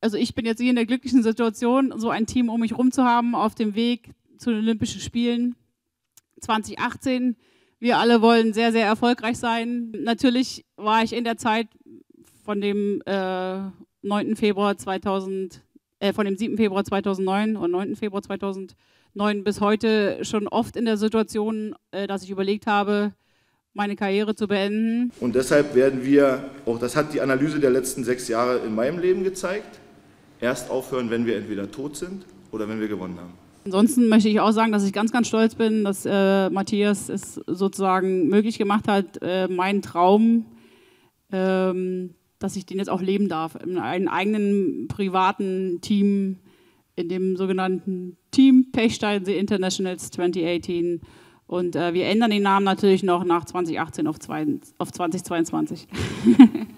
also ich bin jetzt hier in der glücklichen Situation, so ein Team um mich herum zu haben auf dem Weg zu den Olympischen Spielen 2018. Wir alle wollen sehr, sehr erfolgreich sein. Natürlich war ich in der Zeit von dem äh, 9. Februar 2000, äh, von dem 7. Februar 2009 und 9. Februar 2009 bis heute schon oft in der Situation, äh, dass ich überlegt habe, meine Karriere zu beenden. Und deshalb werden wir, auch das hat die Analyse der letzten sechs Jahre in meinem Leben gezeigt, erst aufhören, wenn wir entweder tot sind oder wenn wir gewonnen haben. Ansonsten möchte ich auch sagen, dass ich ganz, ganz stolz bin, dass äh, Matthias es sozusagen möglich gemacht hat, äh, meinen Traum, ähm, dass ich den jetzt auch leben darf, in einem eigenen privaten Team, in dem sogenannten Team Pechstein The Internationals 2018. Und äh, wir ändern den Namen natürlich noch nach 2018 auf, zwei, auf 2022.